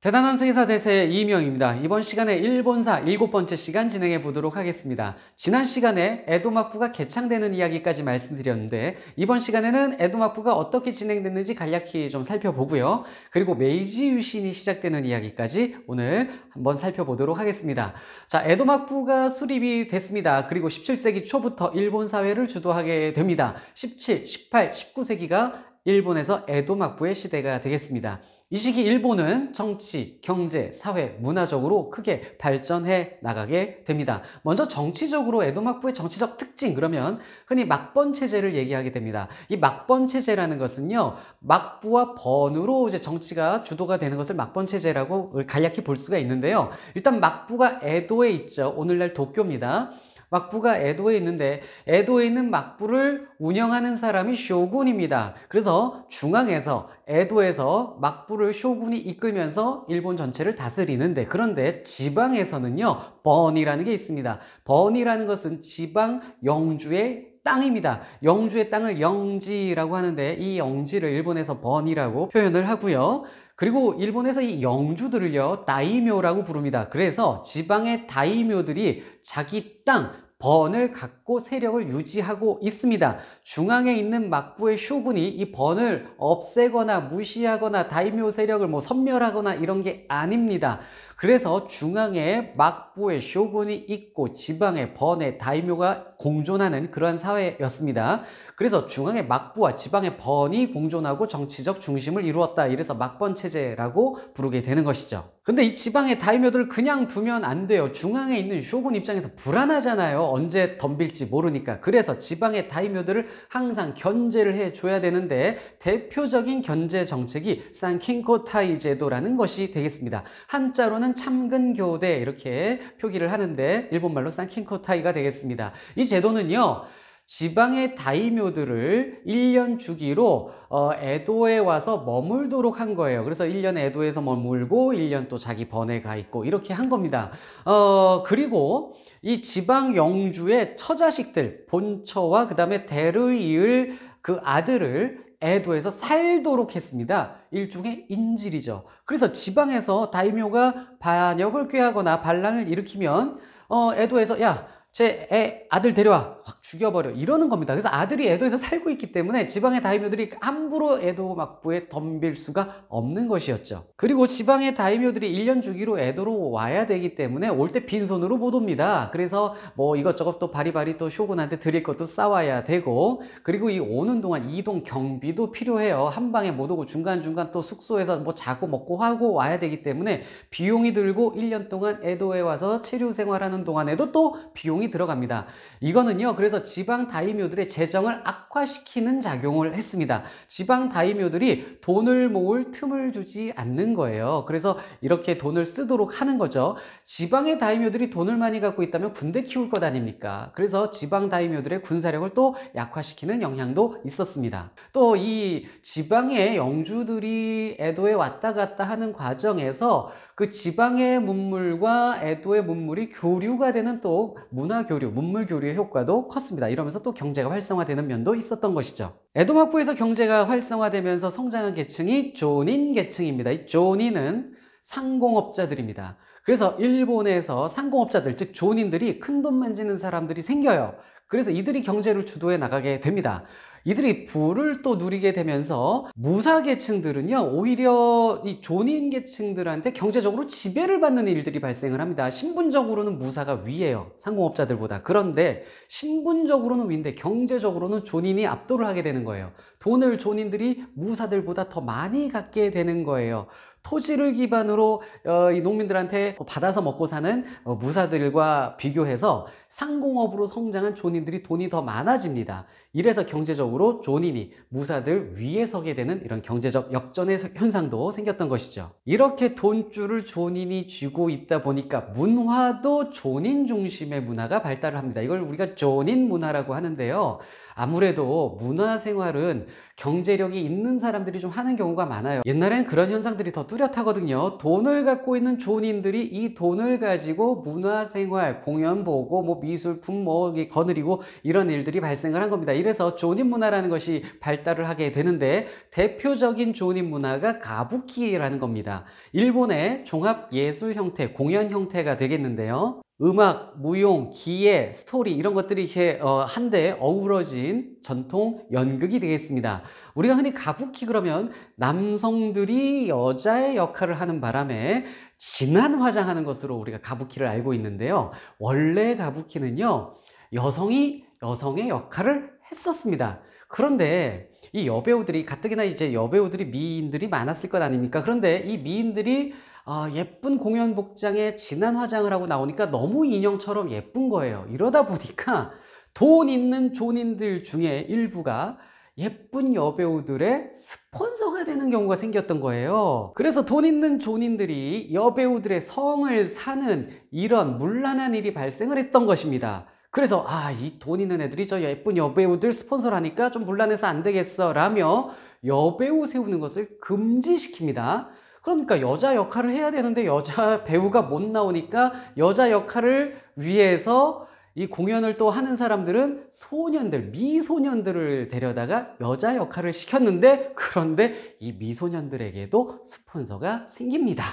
대단한 생사 대세 의 이명입니다. 이번 시간에 일본사 일곱 번째 시간 진행해 보도록 하겠습니다. 지난 시간에 에도막부가 개창되는 이야기까지 말씀드렸는데 이번 시간에는 에도막부가 어떻게 진행됐는지 간략히 좀 살펴보고요. 그리고 메이지 유신이 시작되는 이야기까지 오늘 한번 살펴보도록 하겠습니다. 자, 에도막부가 수립이 됐습니다. 그리고 17세기 초부터 일본 사회를 주도하게 됩니다. 17, 18, 19세기가 일본에서 에도막부의 시대가 되겠습니다. 이 시기 일본은 정치, 경제, 사회, 문화적으로 크게 발전해 나가게 됩니다. 먼저 정치적으로 에도 막부의 정치적 특징 그러면 흔히 막번 체제를 얘기하게 됩니다. 이 막번 체제라는 것은요. 막부와 번으로 이제 정치가 주도가 되는 것을 막번 체제라고 간략히 볼 수가 있는데요. 일단 막부가 에도에 있죠. 오늘날 도쿄입니다. 막부가 에도에 있는데 에도에 있는 막부를 운영하는 사람이 쇼군입니다. 그래서 중앙에서 에도에서 막부를 쇼군이 이끌면서 일본 전체를 다스리는데 그런데 지방에서는요 번이라는 게 있습니다. 번이라는 것은 지방 영주의 땅입니다. 영주의 땅을 영지라고 하는데 이 영지를 일본에서 번이라고 표현을 하고요. 그리고 일본에서 이 영주들을요 다이묘라고 부릅니다. 그래서 지방의 다이묘들이 자기 땅, 번을 갖고 세력을 유지하고 있습니다. 중앙에 있는 막부의 쇼군이 이 번을 없애거나 무시하거나 다이묘 세력을 뭐 섬멸하거나 이런 게 아닙니다. 그래서 중앙에 막부의 쇼군이 있고 지방의 번의 다이묘가 공존하는 그러한 사회였습니다. 그래서 중앙의 막부와 지방의 번이 공존하고 정치적 중심을 이루었다. 이래서 막번 체제라고 부르게 되는 것이죠. 근데 이 지방의 다이묘들 그냥 두면 안 돼요. 중앙에 있는 쇼군 입장에서 불안하잖아요. 언제 덤빌지 모르니까. 그래서 지방의 다이묘들을 항상 견제를 해줘야 되는데 대표적인 견제 정책이 산킹코타이 제도라는 것이 되겠습니다. 한자로는 일본어로는 참근교대 이렇게 표기를 하는데 일본말로 산킨코타이가 되겠습니다. 이 제도는요. 지방의 다이묘들을 1년 주기로 어, 에도에 와서 머물도록 한 거예요. 그래서 1년 에도에서 머물고 1년 또 자기 번에 가 있고 이렇게 한 겁니다. 어, 그리고 이 지방 영주의 처자식들 본처와 그 다음에 대를 이을 그 아들을 에도에서 살도록 했습니다. 일종의 인질이죠. 그래서 지방에서 다이묘가 반역을 꾀하거나 반란을 일으키면 어, 에도에서 야 제애 아들 데려와 확 죽여버려 이러는 겁니다. 그래서 아들이 에도에서 살고 있기 때문에 지방의 다이묘들이 함부로 에도 막부에 덤빌 수가 없는 것이었죠. 그리고 지방의 다이묘들이 1년 주기로 에도로 와야 되기 때문에 올 때 빈손으로 못 옵니다. 그래서 뭐 이것저것 또 바리바리 또 쇼군한테 드릴 것도 싸와야 되고 그리고 이 오는 동안 이동 경비도 필요해요. 한 방에 못 오고 중간중간 또 숙소에서 뭐 자고 먹고 하고 와야 되기 때문에 비용이 들고 1년 동안 에도에 와서 체류 생활하는 동안에도 또 비용이 들어갑니다. 이거는요. 그래서 지방 다이묘들의 재정을 악화시키는 작용을 했습니다. 지방 다이묘들이 돈을 모을 틈을 주지 않는 거예요. 그래서 이렇게 돈을 쓰도록 하는 거죠. 지방의 다이묘들이 돈을 많이 갖고 있다면 군대 키울 것 아닙니까? 그래서 지방 다이묘들의 군사력을 또 약화시키는 영향도 있었습니다. 또 이 지방의 영주들이 에도에 왔다 갔다 하는 과정에서 그 지방의 문물과 에도의 문물이 교류가 되는 또 문화 교류, 문물 교류의 효과도 컸습니다. 이러면서 또 경제가 활성화되는 면도 있었던 것이죠. 에도 마부에서 경제가 활성화되면서 성장한 계층이 조닌 계층입니다. 이 조닌은 상공업자들입니다. 그래서 일본에서 상공업자들, 즉 조닌들이 큰 돈 만지는 사람들이 생겨요. 그래서 이들이 경제를 주도해 나가게 됩니다. 이들이 부를 또 누리게 되면서 무사계층들은요 오히려 이 존인 계층들한테 경제적으로 지배를 받는 일들이 발생을 합니다 신분적으로는 무사가 위에요 상공업자들보다 그런데 신분적으로는 위인데 경제적으로는 존인이 압도를 하게 되는 거예요 돈을 존인들이 무사들보다 더 많이 갖게 되는 거예요 토지를 기반으로 어, 이 농민들한테 받아서 먹고 사는 어, 무사들과 비교해서 상공업으로 성장한 존인들이 돈이 더 많아집니다. 이래서 경제적으로 존인이 무사들 위에 서게 되는 이런 경제적 역전의 현상도 생겼던 것이죠. 이렇게 돈줄을 존인이 쥐고 있다 보니까 문화도 존인 중심의 문화가 발달을 합니다. 이걸 우리가 존인 문화라고 하는데요. 아무래도 문화생활은 경제력이 있는 사람들이 좀 하는 경우가 많아요 옛날엔 그런 현상들이 더 뚜렷하거든요 돈을 갖고 있는 존인들이 이 돈을 가지고 문화생활, 공연 보고 뭐 미술품 뭐 거느리고 이런 일들이 발생을 한 겁니다 이래서 존인 문화라는 것이 발달을 하게 되는데 대표적인 존인 문화가 가부키라는 겁니다 일본의 종합예술 형태, 공연 형태가 되겠는데요 음악, 무용, 기예, 스토리 이런 것들이 이렇게 어, 한데 어우러진 전통 연극이 되겠습니다. 우리가 흔히 가부키 그러면 남성들이 여자의 역할을 하는 바람에 진한 화장하는 것으로 우리가 가부키를 알고 있는데요. 원래 가부키는요. 여성이 여성의 역할을 했었습니다. 그런데 이 여배우들이 가뜩이나 이제 여배우들이 미인들이 많았을 것 아닙니까? 그런데 이 미인들이 아, 예쁜 공연 복장에 진한 화장을 하고 나오니까 너무 인형처럼 예쁜 거예요. 이러다 보니까 돈 있는 존인들 중에 일부가 예쁜 여배우들의 스폰서가 되는 경우가 생겼던 거예요. 그래서 돈 있는 존인들이 여배우들의 성을 사는 이런 문란한 일이 발생을 했던 것입니다. 그래서 아 이 돈 있는 애들이 저 예쁜 여배우들 스폰서라니까 좀 문란해서 안 되겠어 라며 여배우 세우는 것을 금지시킵니다. 그러니까 여자 역할을 해야 되는데 여자 배우가 못 나오니까 여자 역할을 위해서 이 공연을 또 하는 사람들은 소년들, 미소년들을 데려다가 여자 역할을 시켰는데 그런데 이 미소년들에게도 스폰서가 생깁니다.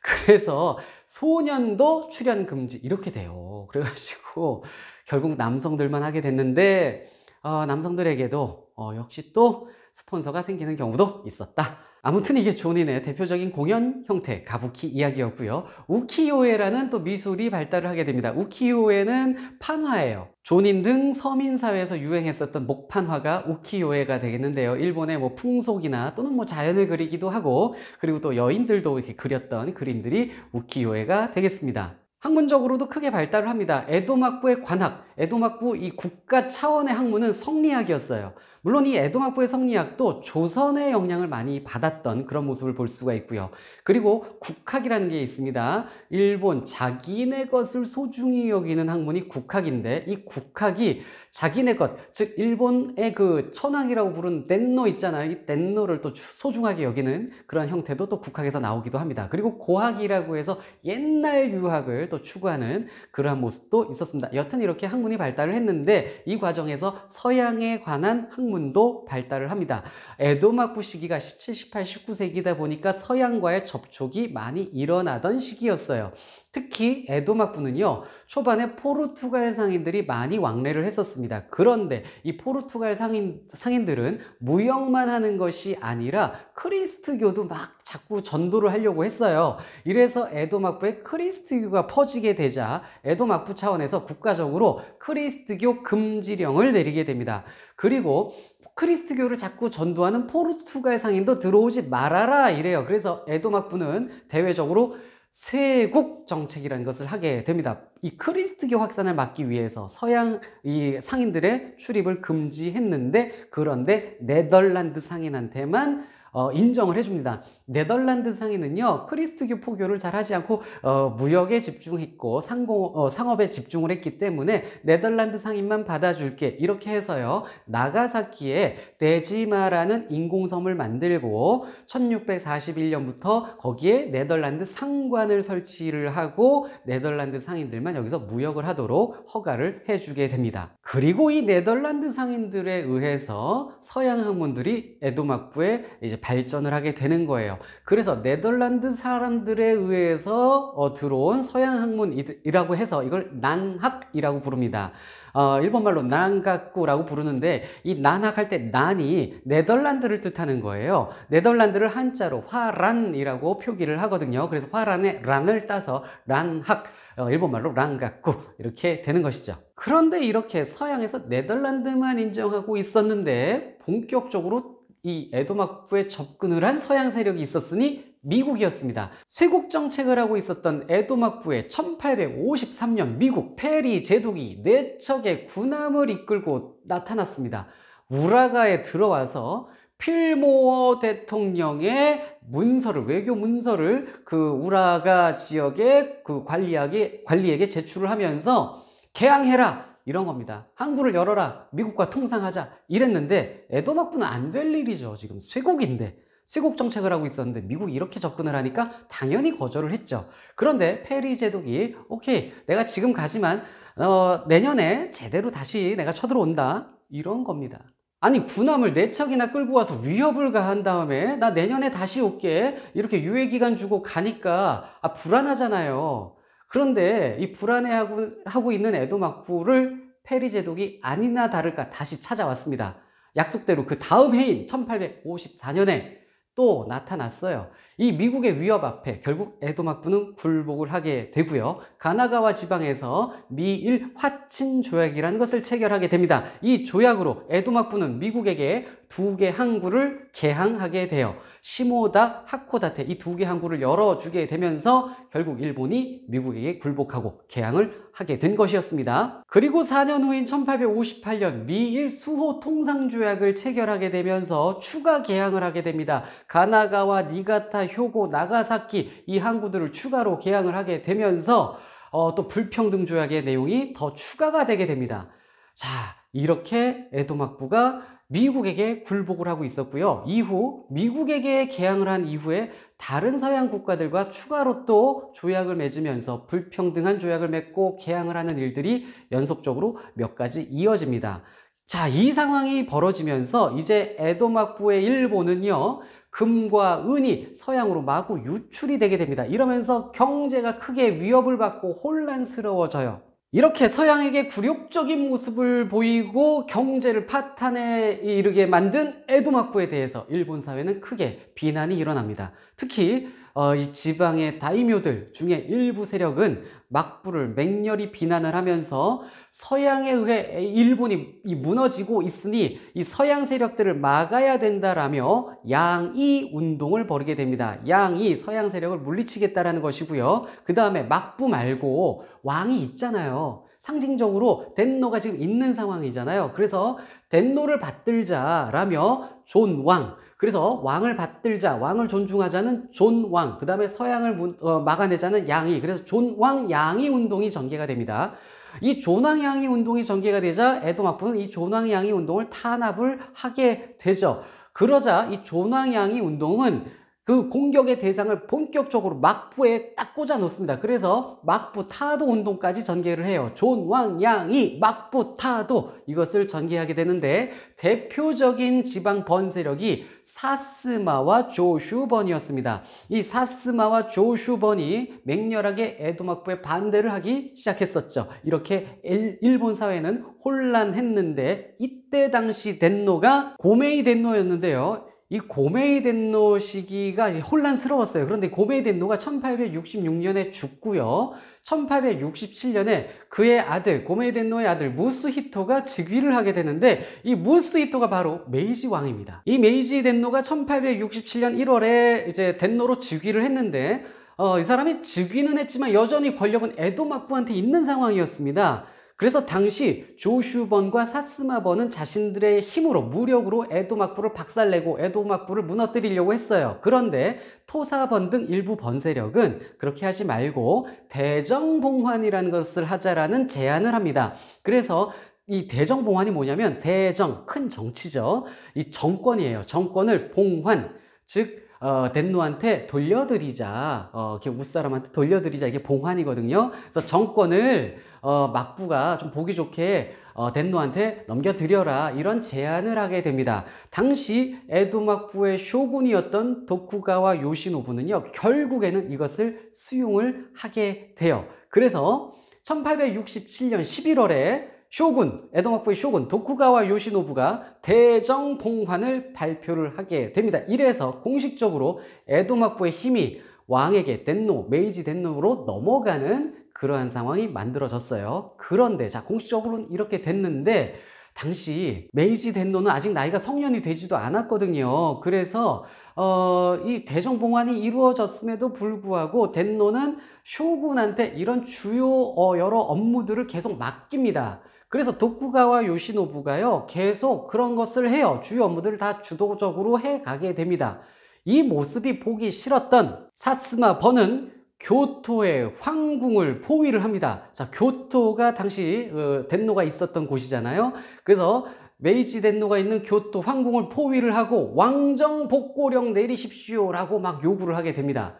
그래서 소년도 출연 금지 이렇게 돼요. 그래가지고 결국 남성들만 하게 됐는데 어, 남성들에게도 어, 역시 또 스폰서가 생기는 경우도 있었다. 아무튼 이게 존인의 대표적인 공연 형태 가부키 이야기였고요. 우키요에라는 또 미술이 발달을 하게 됩니다. 우키요에는 판화예요. 존인 등 서민사회에서 유행했었던 목판화가 우키요에가 되겠는데요. 일본의 뭐 풍속이나 또는 뭐 자연을 그리기도 하고 그리고 또 여인들도 이렇게 그렸던 그림들이 우키요에가 되겠습니다. 학문적으로도 크게 발달을 합니다. 에도막부의 관학, 에도막부 이 국가 차원의 학문은 성리학이었어요. 물론 이 에도막부의 성리학도 조선의 영향을 많이 받았던 그런 모습을 볼 수가 있고요. 그리고 국학이라는 게 있습니다. 일본 자기네 것을 소중히 여기는 학문이 국학인데 이 국학이 자기네 것, 즉 일본의 그 천황이라고 부르는 덴노 있잖아요. 이 덴노를 또 소중하게 여기는 그런 형태도 또 국학에서 나오기도 합니다. 그리고 고학이라고 해서 옛날 유학을 또 추구하는 그러한 모습도 있었습니다. 여튼 이렇게 학문이 발달을 했는데 이 과정에서 서양에 관한 학문도 발달을 합니다. 에도막부 시기가 17, 18, 19세기다 보니까 서양과의 접촉이 많이 일어나던 시기였어요. 특히 에도막부는요 초반에 포르투갈 상인들이 많이 왕래를 했었습니다 그런데 이 포르투갈 상인, 상인들은 무역만 하는 것이 아니라 크리스트교도 막 자꾸 전도를 하려고 했어요 이래서 에도막부에 크리스트교가 퍼지게 되자 에도막부 차원에서 국가적으로 크리스트교 금지령을 내리게 됩니다 그리고 크리스트교를 자꾸 전도하는 포르투갈 상인도 들어오지 말아라 이래요 그래서 에도막부는 대외적으로 쇄국 정책이라는 것을 하게 됩니다. 이 크리스트교 확산을 막기 위해서 서양 이 상인들의 출입을 금지했는데 그런데 네덜란드 상인한테만 어, 인정을 해줍니다. 네덜란드 상에는요, 크리스트교 포교를 잘 하지 않고 어, 무역에 집중했고 상공, 어, 상업에 집중을 했기 때문에 네덜란드 상인만 받아줄게 이렇게 해서요, 나가사키에 데지마라는 인공섬을 만들고 1641년부터 거기에 네덜란드 상관을 설치를 하고 네덜란드 상인들만 여기서 무역을 하도록 허가를 해주게 됩니다. 그리고 이 네덜란드 상인들에 의해서 서양 학문들이 에도막부에 이제 발전을 하게 되는 거예요. 그래서 네덜란드 사람들에 의해서 어, 들어온 서양 학문이라고 해서 이걸 난학이라고 부릅니다. 어, 일본말로 난각구라고 부르는데 이 난학할 때 난이 네덜란드를 뜻하는 거예요. 네덜란드를 한자로 화란이라고 표기를 하거든요. 그래서 화란에 란을 따서 란학 어, 일본말로 랑각구 이렇게 되는 것이죠 그런데 이렇게 서양에서 네덜란드만 인정하고 있었는데 본격적으로 이 에도 막부에 접근을 한 서양 세력이 있었으니 미국이었습니다. 쇄국 정책을 하고 있었던 에도 막부의 1853년 미국 페리 제독이 내척의 군함을 이끌고 나타났습니다. 우라가에 들어와서 필모어 대통령의 문서를 외교 문서를 그 우라가 지역의 그 관리에게 관리에게 제출을 하면서 개항해라 이런 겁니다. 항구를 열어라. 미국과 통상하자. 이랬는데 애도박부는안 될 일이죠. 지금 쇄국인데. 쇄국 정책을 하고 있었는데 미국이 이렇게 접근을 하니까 당연히 거절을 했죠. 그런데 페리 제독이 오케이 내가 지금 가지만 어, 내년에 제대로 다시 내가 쳐들어온다 이런 겁니다. 아니 군함을 네 척이나 끌고 와서 위협을 가한 다음에 나 내년에 다시 올게 이렇게 유예기간 주고 가니까 아 불안하잖아요. 그런데 이 불안해하고 하고 있는 에도막부를 페리 제독이 아니나 다를까 다시 찾아왔습니다. 약속대로 그 다음 해인 1854년에 또 나타났어요. 이 미국의 위협 앞에 결국 에도막부는 굴복을 하게 되고요. 가나가와 지방에서 미일 화친 조약이라는 것을 체결하게 됩니다. 이 조약으로 에도막부는 미국에게 두개 항구를 개항하게 되어 시모다, 하코다테 이 두 개 항구를 열어주게 되면서 결국 일본이 미국에게 굴복하고 개항을 하게 된 것이었습니다. 그리고 4년 후인 1858년 미일 수호 통상조약을 체결하게 되면서 추가 개항을 하게 됩니다. 가나가와, 니가타, 효고, 나가사키 이 항구들을 추가로 개항을 하게 되면서 어, 또 불평등 조약의 내용이 더 추가가 되게 됩니다. 자, 이렇게 에도막부가 미국에게 굴복을 하고 있었고요. 이후 미국에게 개항을 한 이후에 다른 서양 국가들과 추가로 또 조약을 맺으면서 불평등한 조약을 맺고 개항을 하는 일들이 연속적으로 몇 가지 이어집니다. 자, 이 상황이 벌어지면서 이제 에도막부의 일본은요. 금과 은이 서양으로 마구 유출이 되게 됩니다. 이러면서 경제가 크게 위협을 받고 혼란스러워져요. 이렇게 서양에게 굴욕적인 모습을 보이고 경제를 파탄에 이르게 만든 에도막부에 대해서 일본 사회는 크게 비난이 일어납니다. 특히 어, 이 지방의 다이묘들 중에 일부 세력은 막부를 맹렬히 비난을 하면서 서양에 의해 일본이 무너지고 있으니 이 서양 세력들을 막아야 된다라며 양이 운동을 벌이게 됩니다. 양이 서양 세력을 물리치겠다라는 것이고요. 그 다음에 막부 말고 왕이 있잖아요. 상징적으로 덴노가 지금 있는 상황이잖아요. 그래서 덴노를 받들자라며 존왕, 그래서 왕을 받들자, 왕을 존중하자는 존왕, 그 다음에 서양을 어, 막아내자는 양이, 그래서 존왕 양이 운동이 전개가 됩니다. 이 존왕 양이 운동이 전개가 되자 에돔 학부는 이 존왕 양이 운동을 탄압을 하게 되죠. 그러자 이 존왕 양이 운동은 그 공격의 대상을 본격적으로 막부에 딱 꽂아 놓습니다. 그래서 막부 타도 운동까지 전개를 해요. 존 왕양이 막부 타도 이것을 전개하게 되는데 대표적인 지방 번세력이 사스마와 조슈번이었습니다. 이 사스마와 조슈번이 맹렬하게 에도 막부에 반대를 하기 시작했었죠. 이렇게 일본 사회는 혼란했는데 이때 당시 덴노가 고메이 덴노였는데요. 이 고메이 덴노 시기가 혼란스러웠어요. 그런데 고메이 덴노가 1866년에 죽고요. 1867년에 그의 아들, 고메이 덴노의 아들 무스히토가 즉위를 하게 되는데 이 무스히토가 바로 메이지 왕입니다. 이 메이지 덴노가 1867년 1월에 이제 덴노로 즉위를 했는데 어, 이 사람이 즉위는 했지만 여전히 권력은 에도 막부한테 있는 상황이었습니다. 그래서 당시 조슈번과 사스마번은 자신들의 힘으로 무력으로 에도막부를 박살내고 에도막부를 무너뜨리려고 했어요. 그런데 토사번 등 일부 번세력은 그렇게 하지 말고 대정봉환이라는 것을 하자라는 제안을 합니다. 그래서 이 대정봉환이 뭐냐면 대정, 큰 정치죠. 이 정권이에요. 정권을 봉환, 즉 어, 덴노한테 돌려드리자 어, 이렇게 웃사람한테 돌려드리자 이게 봉환이거든요 그래서 정권을 어, 막부가 좀 보기 좋게 어, 덴노한테 넘겨드려라 이런 제안을 하게 됩니다. 당시 에도 막부의 쇼군이었던 도쿠가와 요시노부는요 결국에는 이것을 수용을 하게 돼요. 그래서 1867년 11월에 쇼군, 에도 막부의 쇼군 도쿠가와 요시노부가 대정봉환을 발표를 하게 됩니다. 이래서 공식적으로 에도 막부의 힘이 왕에게 덴노, 메이지 덴노로 넘어가는 그러한 상황이 만들어졌어요. 그런데 자 공식적으로는 이렇게 됐는데 당시 메이지 덴노는 아직 나이가 성년이 되지도 않았거든요. 그래서 어, 이 대정봉환이 이루어졌음에도 불구하고 덴노는 쇼군한테 이런 주요 어, 여러 업무들을 계속 맡깁니다. 그래서 도쿠가와 요시노부가요 계속 그런 것을 해요. 주요 업무들을 다 주도적으로 해가게 됩니다. 이 모습이 보기 싫었던 사스마 버는 교토의 황궁을 포위를 합니다. 자, 교토가 당시 어, 덴노가 있었던 곳이잖아요. 그래서 메이지 덴노가 있는 교토 황궁을 포위를 하고 왕정 복고령 내리십시오라고 막 요구를 하게 됩니다.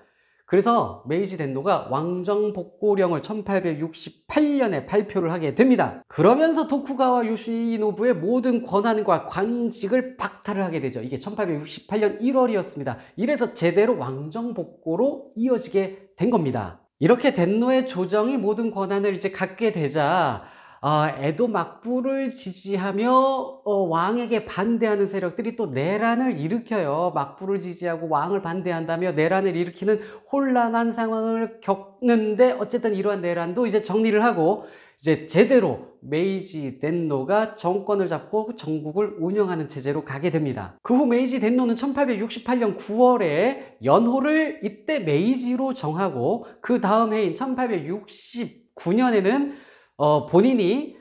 그래서 메이지 덴노가 왕정복고령을 1868년에 발표를 하게 됩니다. 그러면서 도쿠가와 요시노부의 모든 권한과 관직을 박탈을 하게 되죠. 이게 1868년 1월이었습니다. 이래서 제대로 왕정복고로 이어지게 된 겁니다. 이렇게 덴노의 조정이 모든 권한을 이제 갖게 되자 아, 어, 에도 막부를 지지하며 어, 왕에게 반대하는 세력들이 또 내란을 일으켜요. 막부를 지지하고 왕을 반대한다며 내란을 일으키는 혼란한 상황을 겪는데 어쨌든 이러한 내란도 이제 정리를 하고 이제 제대로 메이지 덴노가 정권을 잡고 전국을 운영하는 체제로 가게 됩니다. 그 후 메이지 덴노는 1868년 9월에 연호를 이때 메이지로 정하고 그 다음 해인 1869년에는 어, 본인이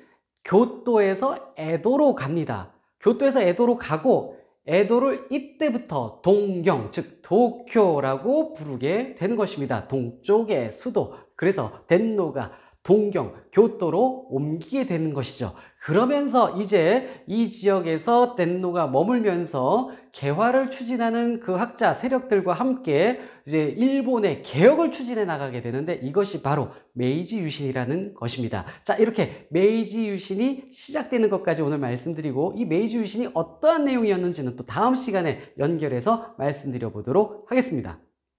교토에서 에도로 갑니다. 교토에서 에도로 가고 에도를 이때부터 동경, 즉 도쿄라고 부르게 되는 것입니다. 동쪽의 수도. 그래서 덴노가 동경, 교토로 옮기게 되는 것이죠. 그러면서 이제 이 지역에서 덴노가 머물면서 개화를 추진하는 그 학자 세력들과 함께 이제 일본의 개혁을 추진해 나가게 되는데 이것이 바로 메이지 유신이라는 것입니다. 자, 이렇게 메이지 유신이 시작되는 것까지 오늘 말씀드리고 이 메이지 유신이 어떠한 내용이었는지는 또 다음 시간에 연결해서 말씀드려 보도록 하겠습니다.